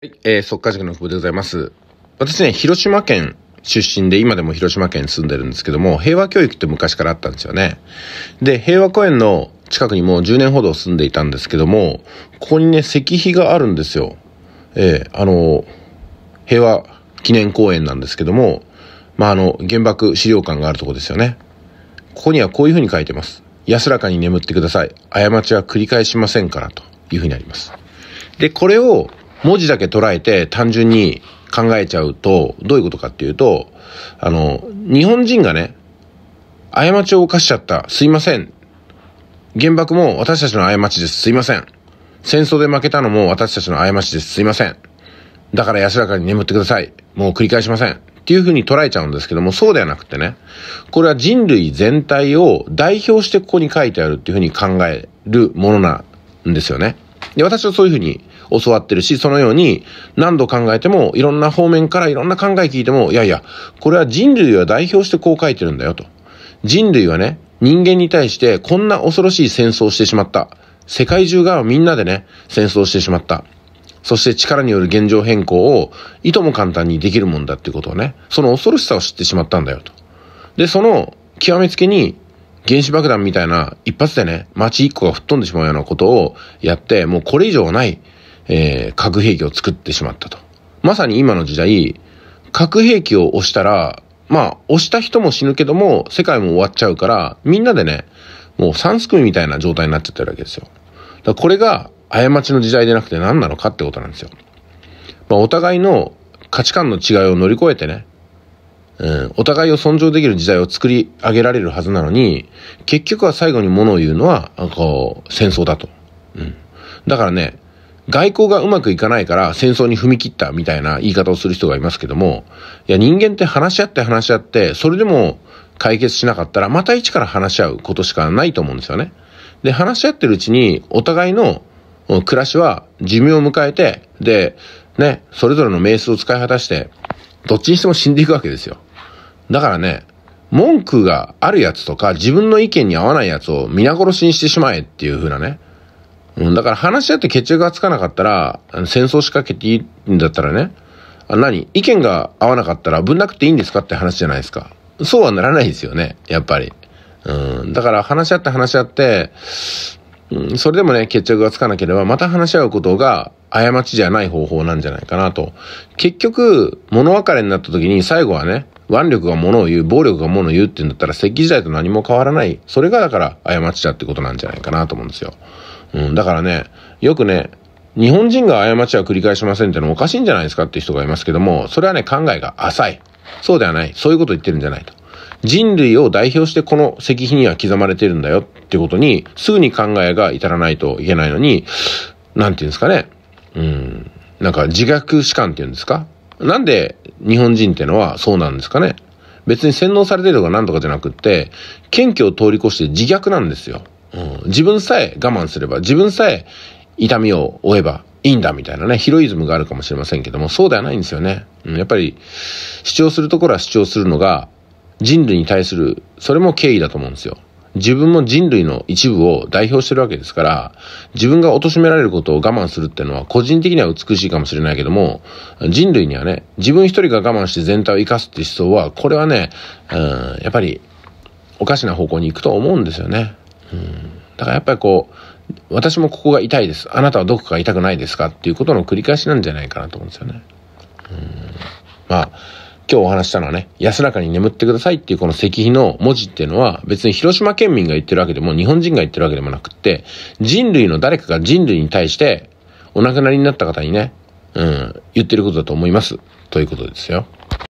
はい、えー、速稼塾の久保でございます。私ね、広島県出身で、今でも広島県に住んでるんですけども、平和教育って昔からあったんですよね。で、平和公園の近くにもう10年ほど住んでいたんですけども、ここにね、石碑があるんですよ。えー、あの、平和記念公園なんですけども、まあ、あの、原爆資料館があるとこですよね。ここにはこういうふうに書いてます。安らかに眠ってください。過ちは繰り返しませんから、というふうになります。で、これを、文字だけ捉えて単純に考えちゃうと、どういうことかっていうと、あの、日本人がね、過ちを犯しちゃった。すいません。原爆も私たちの過ちです。すいません。戦争で負けたのも私たちの過ちです。すいません。だから安らかに眠ってください。もう繰り返しません。っていうふうに捉えちゃうんですけども、そうではなくてね、これは人類全体を代表してここに書いてあるっていうふうに考えるものなんですよね。で、私はそういうふうに教わってるし、そのように何度考えても、いろんな方面からいろんな考え聞いても、いやいや、これは人類は代表してこう書いてるんだよと。人類はね、人間に対してこんな恐ろしい戦争をしてしまった。世界中がみんなでね、戦争してしまった。そして力による現状変更をいとも簡単にできるもんだっていうことをね、その恐ろしさを知ってしまったんだよと。で、その極めつけに原子爆弾みたいな一発でね、街一個が吹っ飛んでしまうようなことをやって、もうこれ以上ない、えー、核兵器を作ってしまったと。まさに今の時代、核兵器を押したら、まあ、押した人も死ぬけども、世界も終わっちゃうから、みんなでね、もう三すくみみたいな状態になっちゃってるわけですよ。だこれが、過ちの時代でなくて何なのかってことなんですよ。まあ、お互いの価値観の違いを乗り越えてね、うん、お互いを尊重できる時代を作り上げられるはずなのに、結局は最後に物を言うのは、こう、戦争だと。うん。だからね、外交がうまくいかないから戦争に踏み切ったみたいな言い方をする人がいますけども、いや人間って話し合って話し合って、それでも解決しなかったらまた一から話し合うことしかないと思うんですよね。で、話し合ってるうちにお互いの暮らしは寿命を迎えて、で、ね、それぞれの名数を使い果たして、どっちにしても死んでいくわけですよ。だからね、文句があるやつとか、自分の意見に合わないやつを皆殺しにしてしまえっていう風なね。うん、だから話し合って決着がつかなかったら、戦争仕掛けていいんだったらね、あ何意見が合わなかったらぶんなくていいんですかって話じゃないですか。そうはならないですよね、やっぱり。うん、だから話し合って話し合って、うん、それでもね、決着がつかなければ、また話し合うことが、過ちじゃない方法なんじゃないかなと。結局、物別れになった時に最後はね、腕力が物を言う、暴力が物を言うって言うんだったら、石器時代と何も変わらない。それがだから、過ちだってことなんじゃないかなと思うんですよ。うん、だからね、よくね、日本人が過ちは繰り返しませんってのおかしいんじゃないですかって人がいますけども、それはね、考えが浅い。そうではない。そういうこと言ってるんじゃないと。人類を代表してこの石碑には刻まれてるんだよってことに、すぐに考えが至らないといけないのに、なんて言うんですかね。うん。なんか自虐士官っていうんですかなんで日本人ってのはそうなんですかね別に洗脳されてるとかなんとかじゃなくって、謙虚を通り越して自虐なんですよ。うん、自分さえ我慢すれば、自分さえ痛みを負えばいいんだみたいなね、ヒロイズムがあるかもしれませんけども、そうではないんですよね。うん、やっぱり、主張するところは主張するのが、人類に対する、それも敬意だと思うんですよ。自分も人類の一部を代表してるわけですから、自分が貶められることを我慢するっていうのは個人的には美しいかもしれないけども、人類にはね、自分一人が我慢して全体を生かすって思想は、これはね、うん、やっぱりおかしな方向に行くと思うんですよね。うん、だからやっぱりこう、私もここが痛いです。あなたはどこか痛くないですかっていうことの繰り返しなんじゃないかなと思うんですよね。うん、まあ今日お話したのはね、安らかに眠ってくださいっていうこの石碑の文字っていうのは別に広島県民が言ってるわけでも日本人が言ってるわけでもなくって、人類の誰かが人類に対してお亡くなりになった方にね、うん、言ってることだと思います。ということですよ。